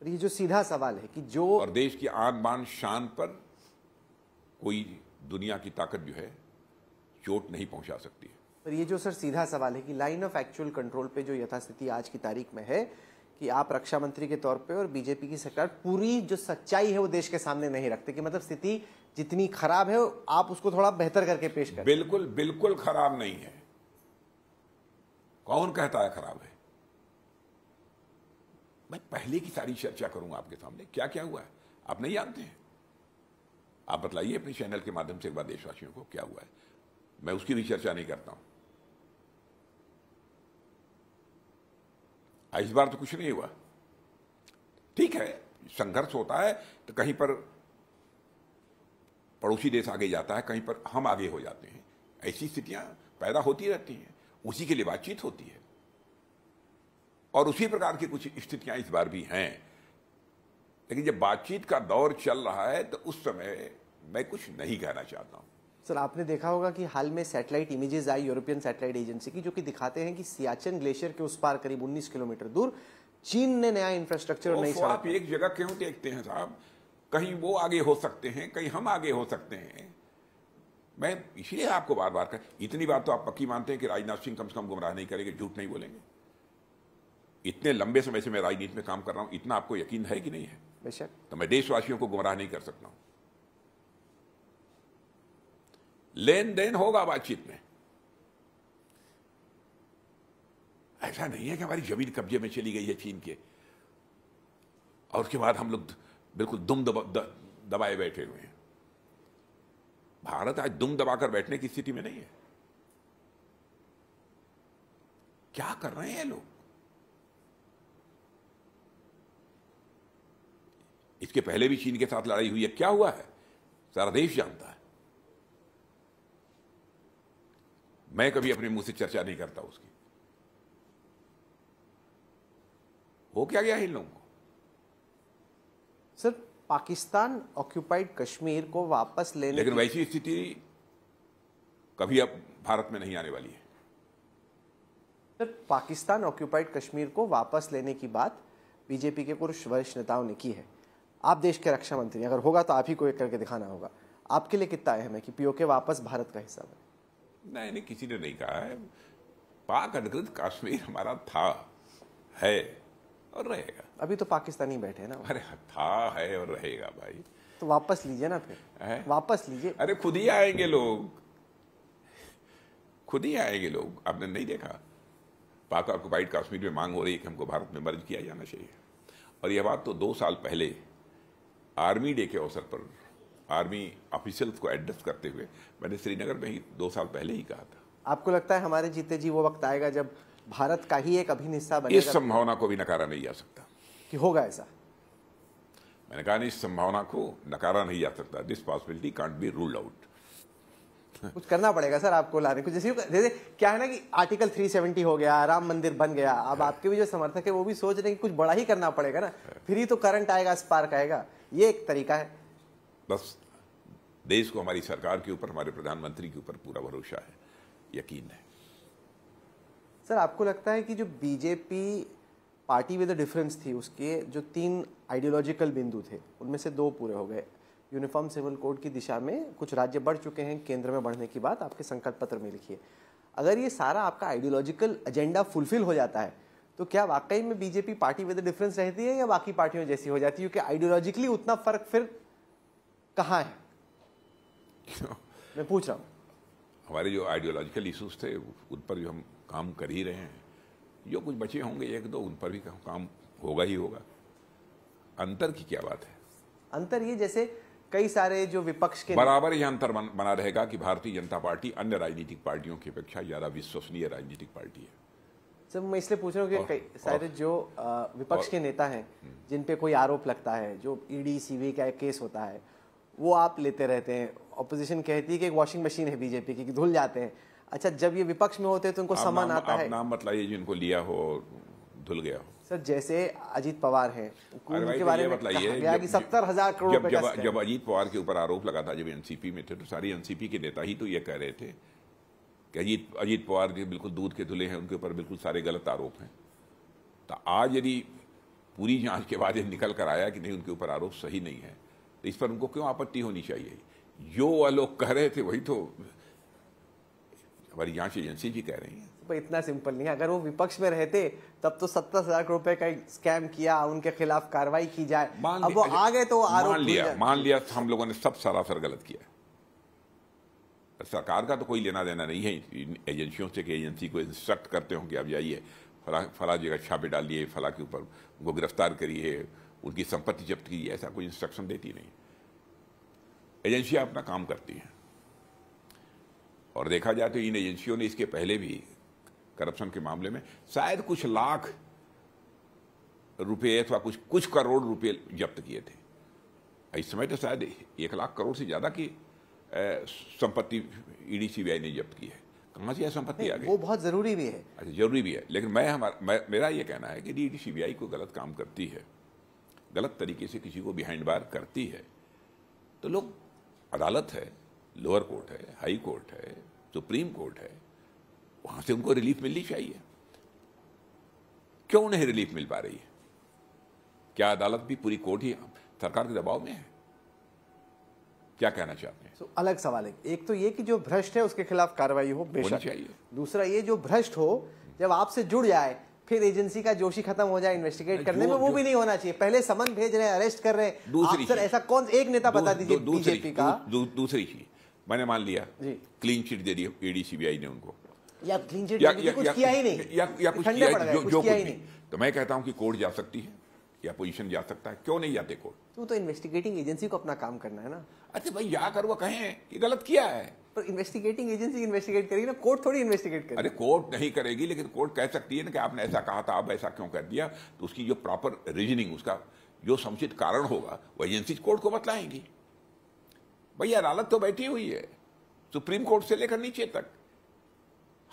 और ये जो सीधा सवाल है कि जो और देश की आन बान शान पर कोई दुनिया की ताकत जो है चोट नहीं पहुंचा सकती है पर ये जो सर सीधा सवाल है कि लाइन ऑफ एक्चुअल कंट्रोल पे जो यथास्थिति आज की तारीख में है कि आप रक्षा मंत्री के तौर पे और बीजेपी की सरकार पूरी जो सच्चाई है वो देश के सामने नहीं रखते कि मतलब स्थिति जितनी खराब है आप उसको थोड़ा बेहतर करके पेश करें बिल्कुल बिल्कुल खराब नहीं है कौन कहता है खराब है मैं पहले की सारी चर्चा करूंगा आपके सामने क्या क्या हुआ है आप नहीं जानते हैं आप बताइए अपने चैनल के माध्यम से एक बार देशवासियों को क्या हुआ है मैं उसकी भी चर्चा नहीं करता हूं इस बार तो कुछ नहीं हुआ ठीक है संघर्ष होता है तो कहीं पर पड़ोसी देश आगे जाता है कहीं पर हम आगे हो जाते हैं ऐसी स्थितियां पैदा होती रहती हैं उसी के लिए बातचीत होती है और उसी प्रकार की कुछ स्थितियां इस बार भी हैं लेकिन जब बातचीत का दौर चल रहा है तो उस समय मैं कुछ नहीं कहना चाहता हूं सर आपने देखा होगा कि हाल में सैटेलाइट इमेजेस आई यूरोपियन सैटेलाइट एजेंसी की जो कि दिखाते हैं कि सियाचिन ग्लेशियर के उस पार करीब 19 किलोमीटर दूर चीन ने नया इंफ्रास्ट्रक्चर नहीं तो आप एक जगह क्यों देखते हैं साहब कहीं वो आगे हो सकते हैं कहीं हम आगे हो सकते हैं मैं इसलिए आपको बार बार कर इतनी बात तो आप पक्की मानते हैं कि राजनाथ सिंह कम से कम गुमराह नहीं करेंगे झूठ नहीं बोलेंगे इतने लंबे समय से मैं राजनीति में काम कर रहा हूं इतना आपको यकीन है कि नहीं है बेशक तो मैं देशवासियों को गुमराह नहीं कर सकता हूं लेन देन होगा बातचीत में ऐसा नहीं है कि हमारी जमीन कब्जे में चली गई है चीन के और उसके बाद हम लोग बिल्कुल दुम दब, द, दबाए बैठे हुए हैं भारत आज दुम दबाकर बैठने की स्थिति में नहीं है क्या कर रहे हैं लोग इसके पहले भी चीन के साथ लड़ाई हुई है क्या हुआ है सारा देश जानता है मैं कभी अपने मुंह से चर्चा नहीं करता उसकी हो क्या गया इन लोगों को सर पाकिस्तान ऑक्यूपाइड कश्मीर को वापस लेने लेकिन वैसी स्थिति कभी अब भारत में नहीं आने वाली है सर पाकिस्तान ऑक्यूपाइड कश्मीर को वापस लेने की बात बीजेपी के कुछ वरिष्ठ नेताओं ने की है आप देश के रक्षा मंत्री अगर होगा तो आप ही को एक करके दिखाना होगा आपके लिए कितना अहम है कि पीओके वापस भारत का हिस्सा बने नहीं नहीं किसी ने नहीं कहा है पाक अधिकृत कश्मीर हमारा था है और रहेगा अभी तो पाकिस्तानी बैठे हैं ना अरे हाँ, था है और रहेगा भाई तो वापस लीजिए ना फिर है? वापस लीजिए अरे खुद ही आएंगे लोग खुद ही आएंगे लोग आपने नहीं देखा पाक ऑक्युपाइड कश्मीर में मांग हो रही है कि हमको भारत में मर्ज किया जाना चाहिए और यह बात तो दो साल पहले आर्मी डे के अवसर पर आर्मी ऑफिशियल्स को एड्रेस करते हुए मैंने श्रीनगर में ही दो साल पहले ही कहा था आपको लगता है हमारे जीते जी वो वक्त आएगा जब भारत का ही एक अभिन्न हिस्सा बनेगा इस संभावना को भी नकारा नहीं जा सकता कि होगा ऐसा मैंने कहा नहीं इस संभावना को नकारा नहीं जा सकता this possibility can't be ruled out कुछ करना पड़ेगा सर आपको लाने कुछ जैसे जैसे क्या है ना कि आर्टिकल 370 हो गया राम मंदिर बन गया अब हाँ। आपके भी जो समर्थक है वो भी सोच रहे हैं कि कुछ बड़ा ही करना पड़ेगा ना हाँ। फिर ही तो करंट आएगा स्पार्क आएगा ये एक तरीका है बस देश को हमारी सरकार के ऊपर हमारे प्रधानमंत्री के ऊपर पूरा भरोसा है यकीन है सर आपको लगता है कि जो बीजेपी पार्टी विद डिफरेंस तो थी उसके जो तीन आइडियोलॉजिकल बिंदु थे उनमें से दो पूरे हो गए यूनिफॉर्म सिविल कोड की दिशा में कुछ राज्य बढ़ चुके हैं केंद्र में बढ़ने की बात आपके संकल्प पत्र में लिखिए अगर ये सारा आपका आइडियोलॉजिकल एजेंडा फुलफिल हो जाता है तो क्या वाकई में बीजेपी पार्टी विद डिफरेंस रहती है या बाकी पार्टियों जैसी हो जाती है क्योंकि आइडियोलॉजिकली उतना फर्क फिर कहाँ है मैं पूछ रहा हूँ हमारे जो आइडियोलॉजिकल इशूज थे उन पर जो हम काम कर ही रहे हैं जो कुछ बचे होंगे एक दो उन पर भी काम होगा ही होगा अंतर की क्या बात है अंतर ये जैसे कई सारे जो विपक्ष के बराबर यह अंतर बना रहेगा कि भारतीय जनता पार्टी अन्य राजनीतिक पार्टियों की अपेक्षा ज्यादा विश्वसनीय राजनीतिक पार्टी है सर मैं इसलिए पूछ रहा हूँ कि कई सारे जो विपक्ष के नेता हैं हम्म। जिन पे कोई आरोप लगता है जो ईडी e सीबीआई का केस होता है वो आप लेते रहते हैं ऑपोजिशन कहती है कि एक वॉशिंग मशीन है बीजेपी की धुल जाते हैं अच्छा जब ये विपक्ष में होते हैं तो उनको समान आता है नाम बतलाइए जिनको लिया हो धुल गया हो सर जैसे अजीत पवार है उनके तो बारे में बताइए सत्तर हजार करोड़ जब, जब, जब अजीत पवार के ऊपर आरोप लगा था जब एनसीपी में थे तो सारे एनसीपी के नेता ही तो ये कह रहे थे कि अजीत अजीत पवार जी बिल्कुल दूध के धुले हैं उनके ऊपर बिल्कुल सारे गलत आरोप हैं तो आज यदि पूरी जांच के बाद ये निकल कर आया कि नहीं उनके ऊपर आरोप सही नहीं है तो इस पर उनको क्यों आपत्ति होनी चाहिए जो वह लोग कह रहे थे वही तो हमारी जांच एजेंसी भी कह रही है इतना सिंपल नहीं है अगर वो विपक्ष में रहते तब तो सत्तर हजार करोड़ रुपए का स्कैम किया उनके खिलाफ कार्रवाई की जाए अब वो आ गए तो आरोप लिया मान लिया तो हम लोगों ने सब सरासर गलत किया सरकार का तो कोई लेना देना नहीं है एजेंसियों से कि एजेंसी को इंस्ट्रक्ट करते हो कि आप जाइए फला फला जगह छापे डालिए फला के ऊपर उनको गिरफ्तार करिए उनकी संपत्ति जब्त की ऐसा कोई इंस्ट्रक्शन देती नहीं एजेंसियाँ अपना काम करती हैं और देखा जाए तो इन एजेंसियों ने इसके पहले भी करप्शन के मामले में शायद कुछ लाख रुपए अथवा कुछ कुछ करोड़ रुपए जब्त किए थे इस समय तो शायद एक लाख करोड़ से ज़्यादा की संपत्ति ईडी सीबीआई ने जब्त की है कहाँ से यह संपत्ति आ गई वो बहुत ज़रूरी भी है अच्छा जरूरी भी है लेकिन मैं हमारा मेरा ये कहना है कि ईडी सीबीआई को गलत काम करती है गलत तरीके से किसी को बिहाइंड बार करती है तो लोग अदालत है लोअर कोर्ट है हाई कोर्ट है सुप्रीम कोर्ट है वहां से उनको रिलीफ मिलनी चाहिए क्यों नहीं रिलीफ मिल पा रही है क्या अदालत भी पूरी कोर्ट ही सरकार के दबाव में है क्या कहना चाहते हैं so, अलग सवाल है एक तो ये कि जो भ्रष्ट है उसके खिलाफ कार्रवाई हो बेशक चाहिए दूसरा ये जो भ्रष्ट हो जब आपसे जुड़ जाए फिर एजेंसी का जोशी खत्म हो जाए इन्वेस्टिगेट करने में वो भी नहीं होना चाहिए पहले समन भेज रहे हैं अरेस्ट कर रहे हैं सर ऐसा कौन एक नेता बता दीजिए बीजेपी का दूसरी चीज मैंने मान लिया क्लीन चिट दे दी ईडी e सीबीआई ने उनको या क्लीन चिट या, या, कुछ या, किया ही नहीं या, या कुछ किया, पड़ जो, जो किया ही नहीं तो मैं कहता हूं कि कोर्ट जा सकती है या पोजीशन जा सकता है क्यों नहीं जाते कोर्ट तू तो इन्वेस्टिगेटिंग एजेंसी को अपना काम करना है ना अच्छा भाई या कर वो कहें कि गलत किया है पर इन्वेस्टिगेटिंग एजेंसी इन्वेस्टिगेट करेगी ना कोर्ट थोड़ी इन्वेस्टिगेट करेगी अरे कोर्ट नहीं करेगी लेकिन कोर्ट कह सकती है ना कि आपने ऐसा कहा था आप ऐसा क्यों कर दिया तो उसकी जो प्रॉपर रीजनिंग उसका जो समुचित कारण होगा वो एजेंसी कोर्ट को बतलाएंगी भैया अदालत तो बैठी हुई है सुप्रीम कोर्ट से लेकर नीचे तक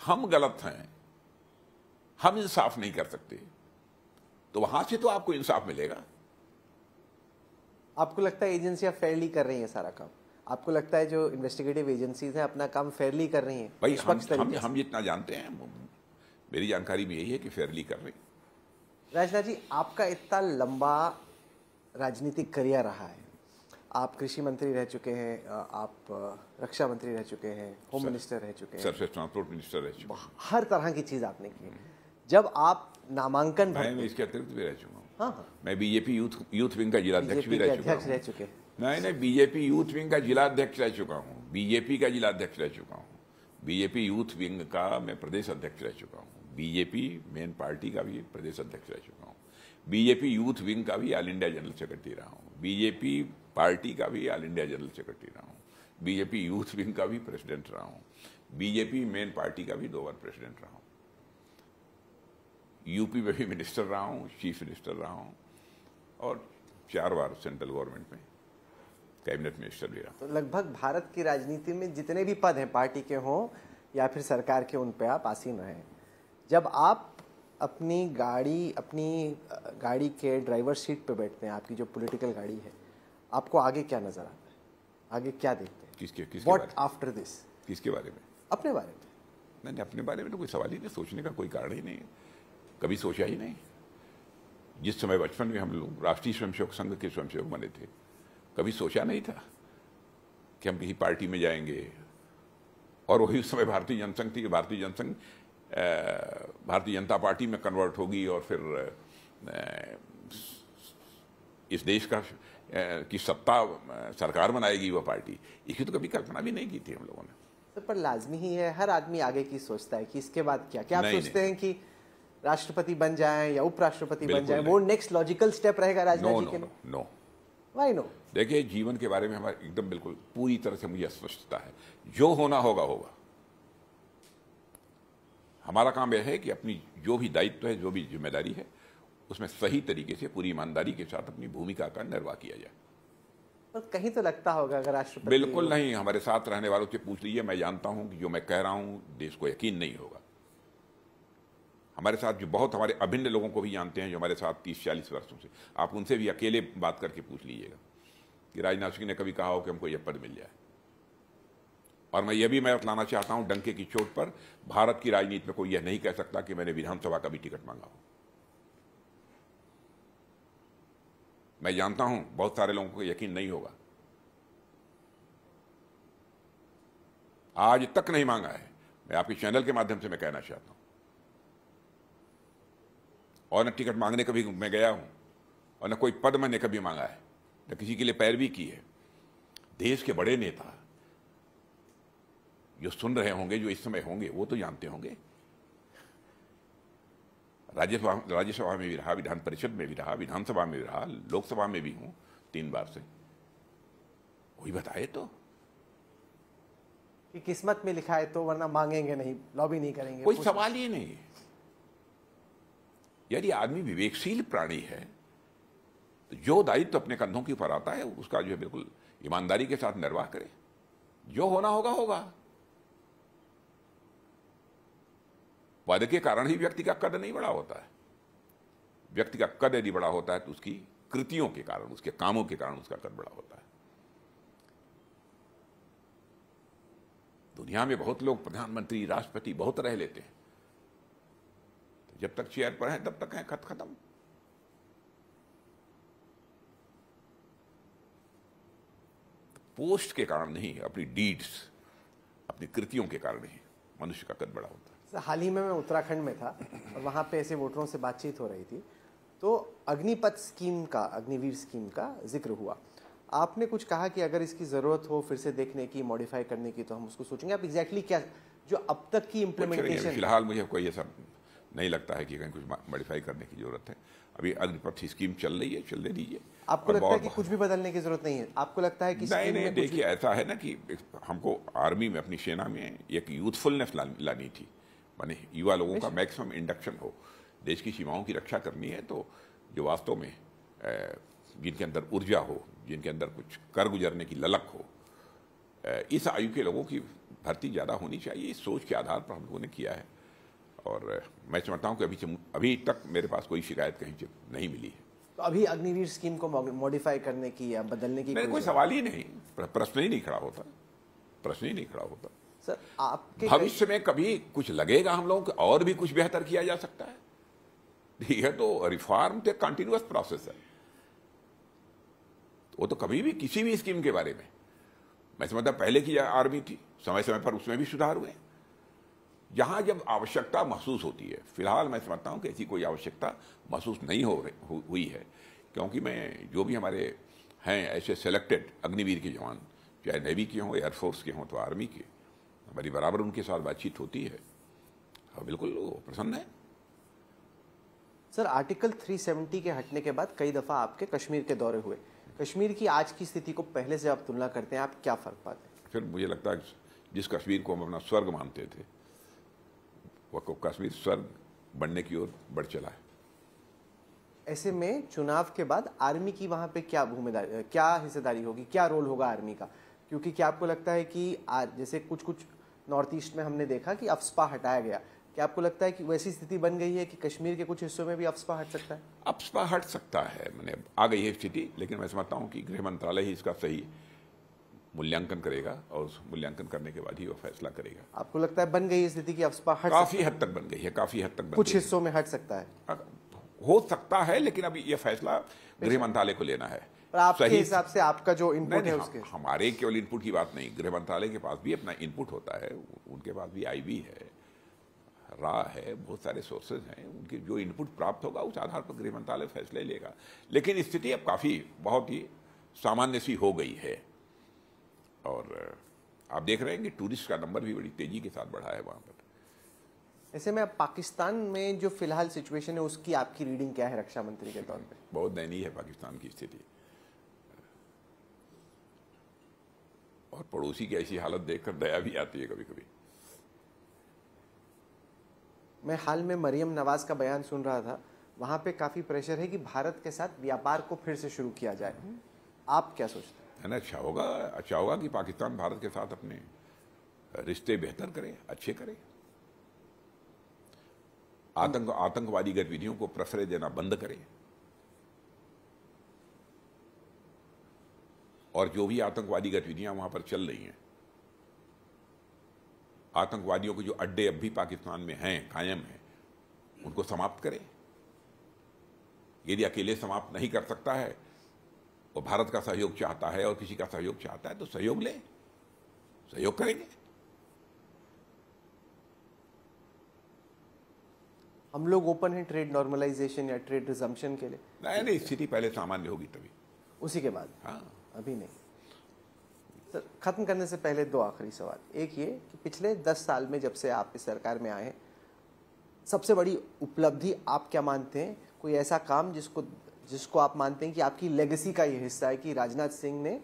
हम गलत हैं हम इंसाफ नहीं कर सकते तो वहां से तो आपको इंसाफ मिलेगा आपको लगता है एजेंसियां फेयरली कर रही हैं सारा काम आपको लगता है जो इन्वेस्टिगेटिव एजेंसीज हैं अपना काम फेयरली कर रही हैं भाई हम, हम हम जितना जानते हैं मेरी जानकारी भी यही है कि फेयरली कर रही राजनाथ जी आपका इतना लंबा राजनीतिक करियर रहा है आप कृषि मंत्री रह चुके हैं आप रक्षा मंत्री रह चुके हैं होम मिनिस्टर रह चुके हैं सरफेस ट्रांसपोर्ट मिनिस्टर रह चुके हैं हर तरह की चीज़ आपने की जब आप नामांकन मैं इसके अतिरिक्त भी रह चुका हूँ हाँ, हाँ। मैं बीजेपी यूथ यूथ विंग का जिलाध्यक्ष भी रह चुका रह चुके नहीं नहीं बीजेपी यूथ विंग का जिला अध्यक्ष रह चुका हूँ बीजेपी का जिलाध्यक्ष रह चुका हूँ बीजेपी यूथ विंग का मैं प्रदेश अध्यक्ष रह चुका हूँ बीजेपी मेन पार्टी का भी प्रदेश अध्यक्ष रह चुका हूँ बीजेपी यूथ विंग का भी ऑल इंडिया जनरल सेक्रेटरी रहा हूँ बीजेपी पार्टी का भी ऑल इंडिया जनरल सेक्रेटरी रहा हूँ बीजेपी यूथ विंग का भी प्रेसिडेंट रहा हूँ बीजेपी मेन पार्टी का भी दो बार प्रेसिडेंट रहा हूँ यूपी में भी मिनिस्टर रहा हूँ चीफ मिनिस्टर रहा हूँ और चार बार सेंट्रल गवर्नमेंट में कैबिनेट मिनिस्टर भी रहा तो लगभग भारत की राजनीति में जितने भी पद हैं पार्टी के हों या फिर सरकार के उन पर आप आसीन रहे जब आप अपनी गाड़ी अपनी गाड़ी के ड्राइवर सीट पर बैठते हैं आपकी जो पॉलिटिकल गाड़ी है आपको आगे क्या नज़र आता है आगे क्या देखते हैं किसके किसके वॉट आफ्टर दिस किसके बारे में अपने बारे में नहीं अपने बारे में तो कोई सवाल ही नहीं सोचने का कोई कारण ही नहीं कभी सोचा ही नहीं जिस समय बचपन में हम लोग राष्ट्रीय स्वयंसेवक संघ के स्वयंसेवक बने थे कभी सोचा नहीं था कि हम किसी पार्टी में जाएंगे और वही उस समय भारतीय जनसंघ थी भारतीय जनसंघ भारतीय जनता पार्टी में कन्वर्ट होगी और फिर इस देश का की सत्ता सरकार बनाएगी वह पार्टी इसकी तो कभी कल्पना भी नहीं की थी हम लोगों ने तो पर लाजमी ही है हर आदमी आगे की सोचता है कि इसके बाद क्या क्या आप सोचते हैं कि राष्ट्रपति बन जाए या उपराष्ट्रपति बन जाए वो नेक्स्ट लॉजिकल स्टेप रहेगा राजनीति के नो नो वाई नो देखिए जीवन के बारे में हमारे एकदम बिल्कुल पूरी तरह से मुझे स्पष्टता है जो होना होगा होगा हमारा काम यह है कि अपनी जो भी दायित्व है जो भी जिम्मेदारी है उसमें सही तरीके से पूरी ईमानदारी के साथ अपनी भूमिका का निर्वाह किया जाए पर तो कहीं तो लगता होगा अगर राष्ट्रपति बिल्कुल नहीं हमारे साथ रहने वालों से पूछ लीजिए मैं जानता हूं कि जो मैं कह रहा हूं देश को यकीन नहीं होगा हमारे साथ जो बहुत हमारे अभिन्न लोगों को भी जानते हैं जो हमारे साथ तीस चालीस वर्षों से आप उनसे भी अकेले बात करके पूछ लीजिएगा कि राजनाथ सिंह ने कभी कहा हो कि हमको यह पद मिल जाए और मैं यह भी मैं बतलाना चाहता हूं डंके की चोट पर भारत की राजनीति में कोई यह नहीं कह सकता कि मैंने विधानसभा का भी टिकट मांगा हो मैं जानता हूं बहुत सारे लोगों को यकीन नहीं होगा आज तक नहीं मांगा है मैं आपके चैनल के माध्यम से मैं कहना चाहता हूं और न टिकट मांगने कभी मैं गया हूं और न कोई पद मैंने कभी मांगा है न किसी के लिए पैरवी की है देश के बड़े नेता जो सुन रहे होंगे जो इस समय होंगे वो तो जानते होंगे राज्यसभा राज्यसभा में भी रहा विधान परिषद में भी रहा विधानसभा में भी रहा लोकसभा में भी हूं तीन बार से वही बताए तो कि किस्मत में लिखा है तो वरना मांगेंगे नहीं लॉबी नहीं करेंगे कोई सवाल ही नहीं यदि आदमी विवेकशील प्राणी है तो जो दायित्व तो अपने कंधों के ऊपर आता है उसका जो है बिल्कुल ईमानदारी के साथ निर्वाह करे जो होना होगा होगा पद के कारण ही व्यक्ति का कद नहीं बड़ा होता है व्यक्ति का कद यदि बड़ा होता है तो उसकी कृतियों के कारण उसके कामों के कारण उसका कद बड़ा होता है दुनिया में बहुत लोग प्रधानमंत्री राष्ट्रपति बहुत रह लेते हैं तो जब तक चेयर पर हैं तब तक हैं खत खत्म पोस्ट के कारण नहीं अपनी डीड्स अपनी कृतियों के कारण ही मनुष्य का कद बड़ा होता है हाल ही में मैं उत्तराखंड में था और वहाँ पे ऐसे वोटरों से बातचीत हो रही थी तो अग्निपथ स्कीम का अग्निवीर स्कीम का जिक्र हुआ आपने कुछ कहा कि अगर इसकी ज़रूरत हो फिर से देखने की मॉडिफाई करने की तो हम उसको सोचेंगे आप एग्जैक्टली क्या जो अब तक की इम्प्लीमेंटेशन फिलहाल मुझे कोई ऐसा नहीं लगता है कि कहीं कुछ मॉडिफाई करने की जरूरत है अभी अग्निपथ स्कीम चल रही है चलने दीजिए आपको लगता है कि कुछ भी बदलने की जरूरत नहीं है आपको लगता है कि नहीं नहीं देखिए ऐसा है ना कि हमको आर्मी में अपनी सेना में एक यूथफुलनेस लानी थी माने युवा लोगों का मैक्सिमम इंडक्शन हो देश की सीमाओं की रक्षा करनी है तो जो वास्तव में जिनके अंदर ऊर्जा हो जिनके अंदर कुछ कर गुजरने की ललक हो इस आयु के लोगों की भर्ती ज़्यादा होनी चाहिए इस सोच के आधार पर हम लोगों ने किया है और मैं समझता हूँ कि अभी अभी तक मेरे पास कोई शिकायत कहीं से नहीं मिली है तो अभी अग्निवीर स्कीम को मॉडिफाई करने की या बदलने की कोई सवाल ही नहीं प्रश्न ही नहीं खड़ा होता प्रश्न ही नहीं खड़ा होता सर आपके भविष्य में कभी कुछ लगेगा हम लोगों को और भी कुछ बेहतर किया जा सकता है यह तो रिफॉर्म तो कंटिन्यूस प्रोसेस है वो तो कभी भी किसी भी स्कीम के बारे में मैं समझता पहले की आर्मी थी समय समय पर उसमें भी सुधार हुए जहां जब आवश्यकता महसूस होती है फिलहाल मैं समझता हूं कि ऐसी कोई आवश्यकता महसूस नहीं हो हु, हुई है क्योंकि मैं जो भी हमारे हैं ऐसे सेलेक्टेड अग्निवीर के जवान चाहे नेवी के हों एयरफोर्स के हों तो आर्मी के हमारी बराबर उनके साथ बातचीत होती है और हाँ, बिल्कुल प्रसन्न है सर आर्टिकल 370 के हटने के बाद कई दफ़ा आपके कश्मीर के दौरे हुए कश्मीर की आज की स्थिति को पहले से आप तुलना करते हैं आप क्या फ़र्क पाते हैं फिर मुझे लगता है जिस कश्मीर को हम अपना स्वर्ग मानते थे वह कश्मीर स्वर्ग बढ़ने की ओर बढ़ चला है ऐसे में चुनाव के बाद आर्मी की वहाँ पे क्या भूमिदारी क्या हिस्सेदारी होगी क्या रोल होगा आर्मी का क्योंकि क्या आपको लगता है कि आज जैसे कुछ कुछ नॉर्थ ईस्ट में हमने देखा कि अफसपा हटाया गया क्या आपको लगता है कि वैसी स्थिति बन गई है कि कश्मीर के कुछ हिस्सों में भी अफसपा हट सकता है अफसपा हट सकता है मैंने आ गई है स्थिति लेकिन मैं समझता हूँ कि गृह मंत्रालय ही इसका सही मूल्यांकन करेगा और उस मूल्यांकन करने के बाद ही वो फैसला करेगा आपको लगता है बन गई स्थिति की अफसपा हट काफी हद तक बन गई है काफी हद तक कुछ हिस्सों में हट सकता है हो सकता है लेकिन अभी यह फैसला अच्छा। गृह मंत्रालय को लेना है पर आपके हिसाब से आपका जो इनपुट है उसके हमारे केवल इनपुट की बात नहीं गृह मंत्रालय के पास भी अपना इनपुट होता है उनके पास भी आई है रा है बहुत सारे सोर्सेज हैं उनके जो इनपुट प्राप्त होगा उस आधार पर गृह मंत्रालय फैसले लेगा लेकिन स्थिति अब काफ़ी बहुत ही सामान्य सी हो गई है और आप देख रहे हैं कि टूरिस्ट का नंबर भी बड़ी तेज़ी के साथ बढ़ा है वहाँ पर ऐसे में पाकिस्तान में जो फिलहाल सिचुएशन है उसकी आपकी रीडिंग क्या है रक्षा मंत्री के तौर पर बहुत दयनीय है पाकिस्तान की स्थिति और पड़ोसी की ऐसी हालत देखकर दया भी आती है कभी कभी मैं हाल में मरियम नवाज का बयान सुन रहा था वहाँ पे काफ़ी प्रेशर है कि भारत के साथ व्यापार को फिर से शुरू किया जाए हम्म। आप क्या सोचते हैं ना अच्छा होगा अच्छा होगा कि पाकिस्तान भारत के साथ अपने रिश्ते बेहतर करे अच्छे करे आतंक आतंकवादी गतिविधियों को प्रसरे देना बंद करे और जो भी आतंकवादी गतिविधियां वहां पर चल रही हैं आतंकवादियों के जो अड्डे अब भी पाकिस्तान में हैं कायम हैं उनको समाप्त करें यदि अकेले समाप्त नहीं कर सकता है और भारत का सहयोग चाहता है और किसी का सहयोग चाहता है तो सहयोग लें सहयोग करेंगे हम लोग ओपन हैं ट्रेड नॉर्मलाइजेशन या ट्रेड रिजम्पन के लिए नहीं नहीं स्थिति पहले सामान्य होगी तभी उसी के बाद हाँ अभी नहीं सर तो ख़त्म करने से पहले दो आखिरी सवाल एक ये कि पिछले दस साल में जब से आप इस सरकार में आए सबसे बड़ी उपलब्धि आप क्या मानते हैं कोई ऐसा काम जिसको जिसको आप मानते हैं कि आपकी लेगेसी का ये हिस्सा है कि राजनाथ सिंह ने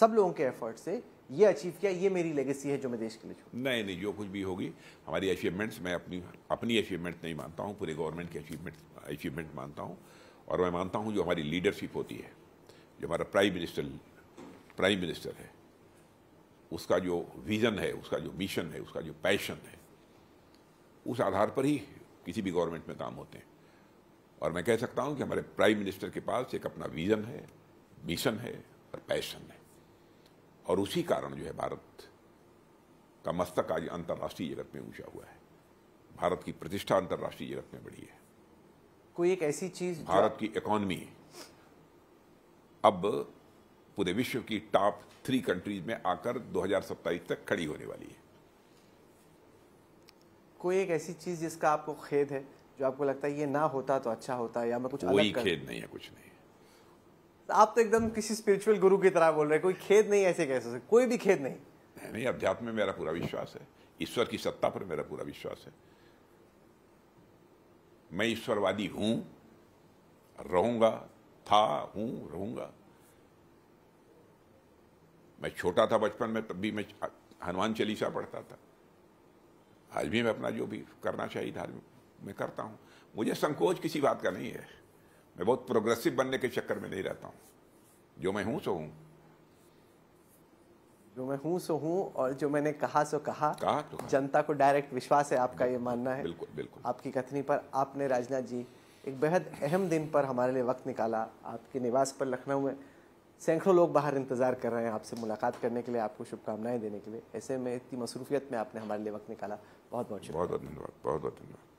सब लोगों के एफर्ट से ये अचीव किया ये मेरी लेगेसी है जो मैं देश के लिए छोड़ नहीं नहीं जो कुछ भी होगी हमारी अचीवमेंट्स मैं अपनी अपनी अचीवमेंट नहीं मानता हूँ पूरे गवर्नमेंट की अचीवमेंट अचीवमेंट मानता हूँ और मैं मानता हूँ जो हमारी लीडरशिप होती है जो हमारा प्राइम मिनिस्टर प्राइम मिनिस्टर है उसका जो विज़न है उसका जो मिशन है उसका जो पैशन है उस आधार पर ही किसी भी गवर्नमेंट में काम होते हैं और मैं कह सकता हूं कि हमारे प्राइम मिनिस्टर के पास एक अपना विज़न है मिशन है और पैशन है और उसी कारण जो है भारत का मस्तक आज अंतर्राष्ट्रीय जगत में ऊंचा हुआ है भारत की प्रतिष्ठा अंतर्राष्ट्रीय जगत में बढ़ी है कोई एक ऐसी चीज़ भारत की इकोनॉमी अब पूरे विश्व की टॉप थ्री कंट्रीज में आकर दो तक खड़ी होने वाली है कोई एक ऐसी चीज जिसका आपको खेद है जो आपको लगता है ये ना होता तो अच्छा होता है या मैं कुछ अलग खेद नहीं है कुछ नहीं आप तो एकदम किसी स्पिरिचुअल गुरु की तरह बोल रहे हैं कोई खेद नहीं ऐसे कैसे से कोई भी खेद नहीं नहीं, नहीं अध्यात्म में मेरा पूरा विश्वास है ईश्वर की सत्ता पर मेरा पूरा विश्वास है मैं ईश्वरवादी हूं रहूंगा था हूं रहूंगा मैं छोटा था बचपन में तब भी मैं हनुमान चालीसा पढ़ता था आज भी मैं अपना जो भी करना चाहिए धार्मिक मैं करता हूँ मुझे संकोच किसी बात का नहीं है मैं बहुत प्रोग्रेसिव बनने के चक्कर में नहीं रहता हूँ जो मैं हूँ सो हूँ जो मैं हूँ सो हूँ और जो मैंने कहा सो कहा, कहा तो कहा। जनता को डायरेक्ट विश्वास है आपका ये मानना है बिल्कुल बिल्कुल आपकी कथनी पर आपने राजनाथ जी एक बेहद अहम दिन पर हमारे लिए वक्त निकाला आपके निवास पर लखनऊ में सैकड़ों लोग बाहर इंतज़ार कर रहे हैं आपसे मुलाकात करने के लिए आपको शुभकामनाएं देने के लिए ऐसे में इतनी मसरूफियत में आपने हमारे लिए वक्त निकाला बहुत बहुत शुक्रिया बहुत बहुत धन्यवाद बहुत बहुत धन्यवाद